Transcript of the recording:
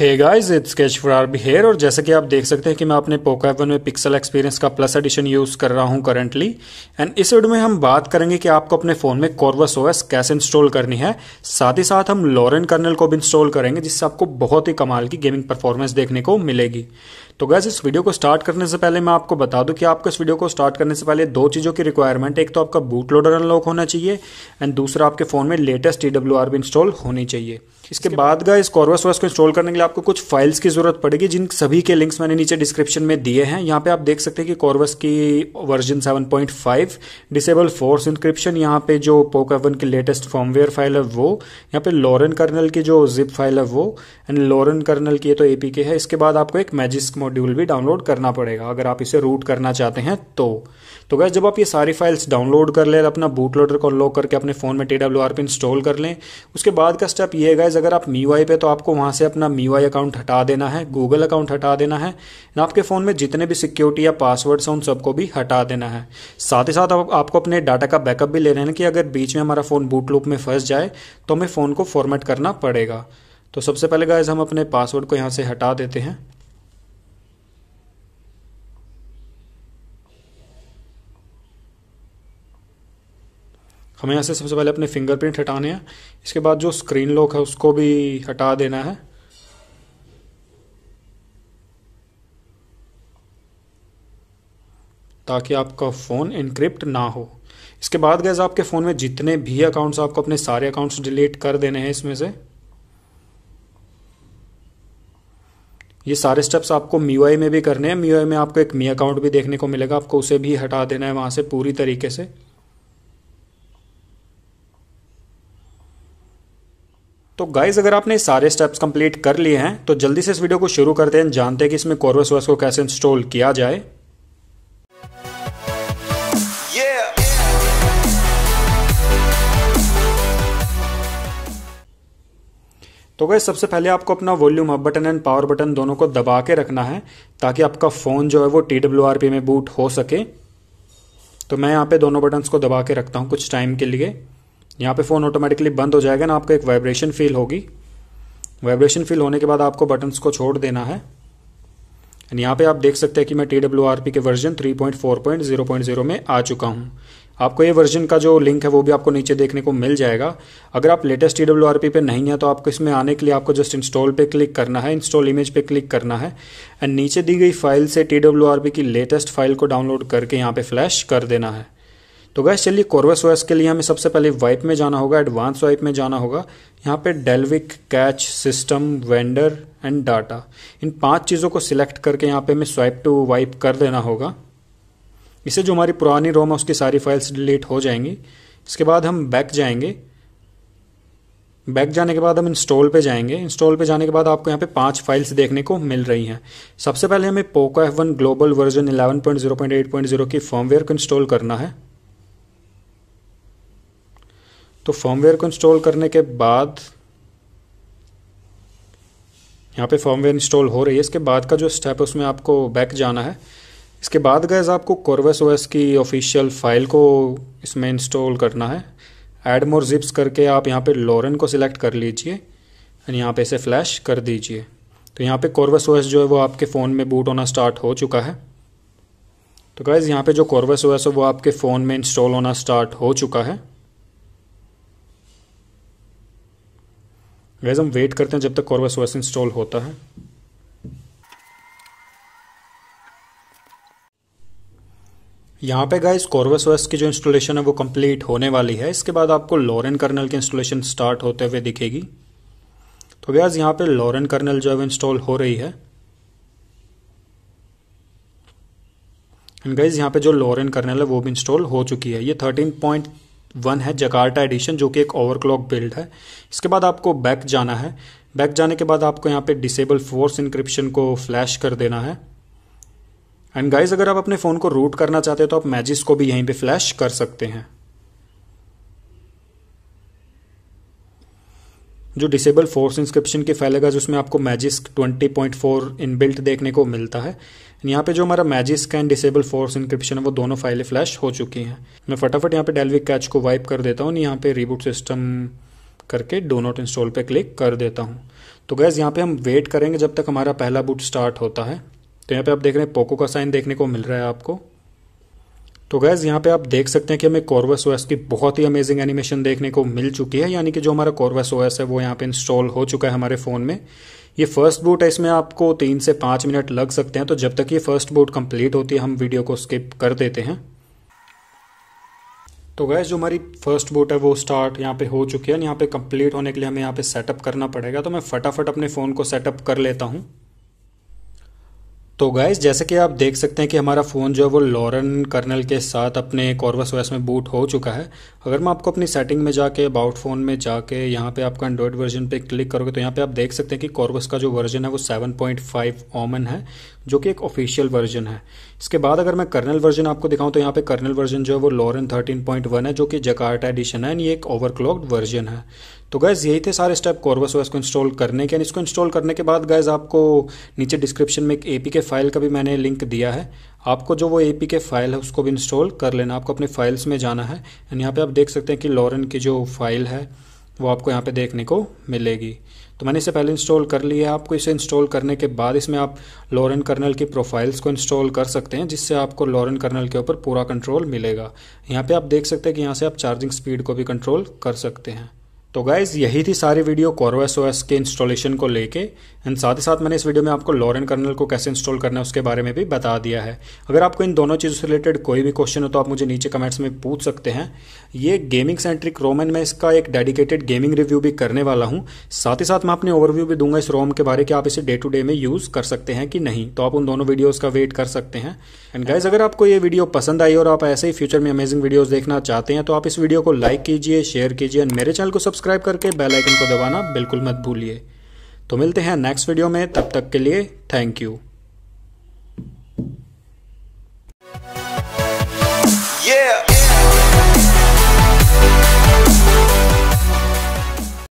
Hey guys it's sketch for R B here और जैसा कि आप देख सकते हैं कि मैं अपने पोको एफ में पिक्सल एक्सपीरियंस का प्लस एडिशन यूज़ कर रहा हूं करंटली एंड इस वीडियो में हम बात करेंगे कि आपको अपने फ़ोन में कॉर्वस ओएस कैसे इंस्टॉल करनी है साथ ही साथ हम लॉरेन कर्नल को भी इंस्टॉल करेंगे जिससे आपको बहुत ही कमाल की गेमिंग परफॉर्मेंस देखने को मिलेगी तो गैस इस वीडियो को स्टार्ट करने से पहले मैं आपको बता दूं कि आपको इस वीडियो को स्टार्ट करने से पहले दो चीज़ों की रिक्वायरमेंट एक तो आपका बूट लोडर अनलॉक होना चाहिए एंड दूसरा आपके फ़ोन में लेटेस्ट आर e भी इंस्टॉल होनी चाहिए इसके बाद इस कॉर्वस ओएस को इंस्टॉल करने के लिए आपको कुछ फाइल्स की ज़रूरत पड़ेगी जिन सभी के लिंक्स मैंने नीचे डिस्क्रिप्शन में दिए हैं यहाँ पे आप देख सकते हैं कि कॉर्वस की version 7.5 point five disable force encryption यहाँ पे जो पोकावन की लेटेस्ट फॉर्मवेयर फाइल है वो यहाँ पे लॉरन कर्नल की जो जिप फाइल है वो एंड लॉरन कर्नल की तो एपीके है इसके बाद आपको एक मैजिस्क मॉड्यूल भी डाउनलोड करना पड़ेगा अगर आप इसे रूट करना चाहते हैं तो तो गैस जब आप ये सारी फाइल्स डाउनलोड कर लें अपना बूट लोडर को लॉक करके अपने फ़ोन में टी पे इंस्टॉल कर लें उसके बाद का स्टेप ये है गैस अगर आप मी पे तो आपको वहां से अपना मी यूआई अकाउंट हटा देना है गूगल अकाउंट हटा देना है आपके फ़ोन में जितने भी सिक्योरिटी या पासवर्ड्स हैं उन सबको भी हटा देना है साथ ही साथ आपको अपने डाटा का बैकअप भी ले हैं कि अगर बीच में हमारा फ़ोन बूट लूप में फंस जाए तो हमें फ़ोन को फॉर्मेट करना पड़ेगा तो सबसे पहले गाइज हम अपने पासवर्ड को यहाँ से हटा देते हैं हमें यहाँ से सबसे पहले अपने फिंगरप्रिंट हटाने हैं इसके बाद जो स्क्रीन लॉक है उसको भी हटा देना है ताकि आपका फ़ोन इनक्रिप्ट ना हो इसके बाद गैज़ आपके फ़ोन में जितने भी अकाउंट्स आपको अपने सारे अकाउंट्स डिलीट कर देने हैं इसमें से ये सारे स्टेप्स आपको मी में भी करने हैं मी में आपको एक मी अकाउंट भी देखने को मिलेगा आपको उसे भी हटा देना है वहाँ से पूरी तरीके से तो गाइज अगर आपने सारे स्टेप्स कंप्लीट कर लिए हैं तो जल्दी से इस वीडियो को शुरू करते हैं जानते हैं कि इसमें कॉर्वस वर्स को कैसे इंस्टॉल किया जाए तो गए सबसे पहले आपको अपना volume up button and power button दोनों को दबा के रखना है ताकि आपका फ़ोन जो है वो टी डब्ल्यू आर पी में बूट हो सके तो मैं यहाँ पे दोनों बटन्स को दबा के रखता हूँ कुछ टाइम के लिए यहाँ पे फ़ोन ऑटोमेटिकली बंद हो जाएगा ना आपको एक वाइब्रेशन फील होगी वाइब्रेशन फील होने के बाद आपको बटन्स को छोड़ देना है एंड यहाँ पे आप देख सकते हैं कि मैं टी डब्ल्यू आर पी के version three point point point four zero zero में आ चुका हूँ आपको ये वर्जन का जो लिंक है वो भी आपको नीचे देखने को मिल जाएगा अगर आप latest T W R P पे नहीं है तो आपको इसमें आने के लिए आपको जस्ट इंस्टॉल पे क्लिक करना है इंस्टॉल इमेज पे क्लिक करना है एंड नीचे दी गई फाइल से टी डब्ल्यू आर पी की लेटेस्ट फाइल को डाउनलोड करके यहाँ पे फ्लैश कर देना है तो गैस चलिए कोरवस वैस के लिए हमें सबसे पहले वाइप में जाना होगा एडवांस वाइप में जाना होगा यहाँ पे Dalvik cache system vendor and data इन पांच चीज़ों को सिलेक्ट करके यहाँ पे हमें स्वाइप टू वाइप कर देना होगा इससे जो हमारी पुरानी रोम है उसकी सारी फाइल्स डिलीट हो जाएंगी इसके बाद हम बैक जाएंगे बैक जाने के बाद हम इंस्टॉल पे जाएंगे इंस्टॉल पे जाने के बाद आपको यहाँ पे पांच फाइल्स देखने को मिल रही हैं सबसे पहले हमें Poco F one global version 11.0.8.0 की फॉर्मवेयर को इंस्टॉल करना है तो फॉर्मवेयर को इंस्टॉल करने के बाद यहाँ पे फॉर्मवेयर इंस्टॉल हो रही है इसके बाद का जो स्टेप है उसमें आपको बैक जाना है इसके बाद गैज़ आपको कॉरवेस ओ की ऑफिशियल फ़ाइल को इसमें इंस्टॉल करना है एड मोर जिप्स करके आप यहाँ पे लॉरन को सिलेक्ट कर लीजिए एंड यहाँ पे इसे फ्लैश कर दीजिए तो यहाँ पे कोरवस ओ जो है वो आपके फ़ोन में बूट होना स्टार्ट हो चुका है तो गैज़ यहाँ पे जो कॉरवेस ओएस है वो आपके फ़ोन में इंस्टॉल होना स्टार्ट हो चुका है गैज़ हम वेट करते हैं जब तक कॉरवेस ओ इंस्टॉल होता है यहाँ पे गाइस कॉर्वस वर्स की जो इंस्टॉलेशन है वो कंप्लीट होने वाली है इसके बाद आपको लॉरेन कर्नल की इंस्टॉलेशन स्टार्ट होते हुए दिखेगी तो गाइस यहाँ पे लॉरेन कर्नल जो है इंस्टॉल हो रही है एंड गाइज यहाँ पे जो लॉरेन कर्नल है वो भी इंस्टॉल हो चुकी है ये थर्टीन पॉइंट वन है जकार्टा एडिशन जो कि एक ओवरक्लॉक बिल्ड है इसके बाद आपको बैक जाना है बैक जाने के बाद आपको यहाँ पे डिसेबल फोर्स इंक्रिप्शन को फ्लैश कर देना है एंड गाइज अगर आप अपने फ़ोन को रूट करना चाहते हैं तो आप मैजिस को भी यहीं पे फ्लैश कर सकते हैं जो डिसेबल फोर्स इंस्क्रिप्शन की फाइल है उसमें आपको मैजिस्क 20.4 इनबिल्ट देखने को मिलता है यहाँ पे जो हमारा Magisk and disable force encryption है वो दोनों फाइलें फ्लैश हो चुकी हैं मैं फटाफट यहाँ पे डेलविक कैच को वाइप कर देता हूँ यहाँ पे रिबूट सिस्टम करके डो नॉट इंस्टॉल पे क्लिक कर देता हूँ तो गैस यहाँ पे हम वेट करेंगे जब तक हमारा पहला बूट स्टार्ट होता है तो यहाँ पे आप देख रहे हैं पोको का साइन देखने को मिल रहा है आपको तो गैज़ यहाँ पे आप देख सकते हैं कि हमें कॉर्वस ओएस की बहुत ही अमेजिंग एनिमेशन देखने को मिल चुकी है यानी कि जो हमारा कॉर्वस ओएस है वो यहाँ पे इंस्टॉल हो चुका है हमारे फ़ोन में ये फर्स्ट बूट है इसमें आपको तीन से पांच मिनट लग सकते हैं तो जब तक ये फर्स्ट बूट कंप्लीट होती है हम वीडियो को स्किप कर देते हैं तो गैस जो हमारी फर्स्ट बूट है वो स्टार्ट यहाँ पे हो चुकी है यहाँ पे कंप्लीट होने के लिए हमें यहाँ पे सेटअप करना पड़ेगा तो मैं फटाफट अपने फ़ोन को सेटअप कर लेता हूँ तो गाइज जैसे कि आप देख सकते हैं कि हमारा फ़ोन जो है वो लॉरन कर्नल के साथ अपने कॉर्वस वैस में बूट हो चुका है अगर मैं आपको अपनी सेटिंग में जाके अबाउट फ़ोन में जाके यहाँ पे आपका एंड्रॉयड वर्जन पे क्लिक करोगे तो यहाँ पे आप देख सकते हैं कि कॉर्वस का जो वर्जन है वो 7.5 पॉइंट ओमन है जो कि एक ऑफिशियल वर्जन है इसके बाद अगर मैं कर्नल वर्जन आपको दिखाऊँ तो यहाँ पे कर्नल वर्जन जो है वो लॉरन थर्टीन है जो कि जकार्टा एडिशन है एंड ये एक ओवरक्लॉक्ड वर्जन है तो गैज़ यही थे सारे स्टेप कॉर्बस वैस को इंस्टॉल करने के एंड इसको इंस्टॉल करने के बाद गैज़ आपको नीचे डिस्क्रिप्शन में एक ए के फाइल का भी मैंने लिंक दिया है आपको जो वो ए के फाइल है उसको भी इंस्टॉल कर लेना आपको अपने फाइल्स में जाना है एंड यहाँ पर आप देख सकते हैं कि लॉरन की जो फाइल है वो आपको यहाँ पे देखने को मिलेगी तो मैंने इसे पहले इंस्टॉल कर लिया है आपको इसे इंस्टॉल करने के बाद इसमें आप लॉरेन कर्नल की प्रोफाइल्स को इंस्टॉल कर सकते हैं जिससे आपको लॉरेन कर्नल के ऊपर पूरा कंट्रोल मिलेगा यहाँ पे आप देख सकते हैं कि यहाँ से आप चार्जिंग स्पीड को भी कंट्रोल कर सकते हैं तो गाइज़ यही थी सारी वीडियो कॉरोस एस ओ के इंस्टॉलेशन को लेके एंड साथ ही साथ मैंने इस वीडियो में आपको लॉरेन कर्नल को कैसे इंस्टॉल करना है उसके बारे में भी बता दिया है अगर आपको इन दोनों चीज़ों से रिलेटेड कोई भी क्वेश्चन हो तो आप मुझे नीचे कमेंट्स में पूछ सकते हैं ये गेमिंग सेंट्रिक रोम एंड मैं इसका एक डेडिकेटेड गेमिंग रिव्यू भी करने वाला हूँ साथ ही साथ मैं अपने ओवरव्यू भी दूंगा इस रोम के बारे में आप इसे डे टू डे में यूज़ कर सकते हैं कि नहीं तो आप उन दोनों वीडियोज़ का वेट कर सकते हैं एंड गाइज अगर आपको ये वीडियो पसंद आई और आप ऐसे ही फ्यूचर में अमेजिंग वीडियोज़ देखना चाहते हैं तो आप इस वीडियो को लाइक कीजिए शेयर कीजिए एंड मेरे चैनल को सबसे सब्सक्राइब करके बेल आइकन को दबाना बिल्कुल मत भूलिए तो मिलते हैं नेक्स्ट वीडियो में तब तक के लिए थैंक यू Yeah.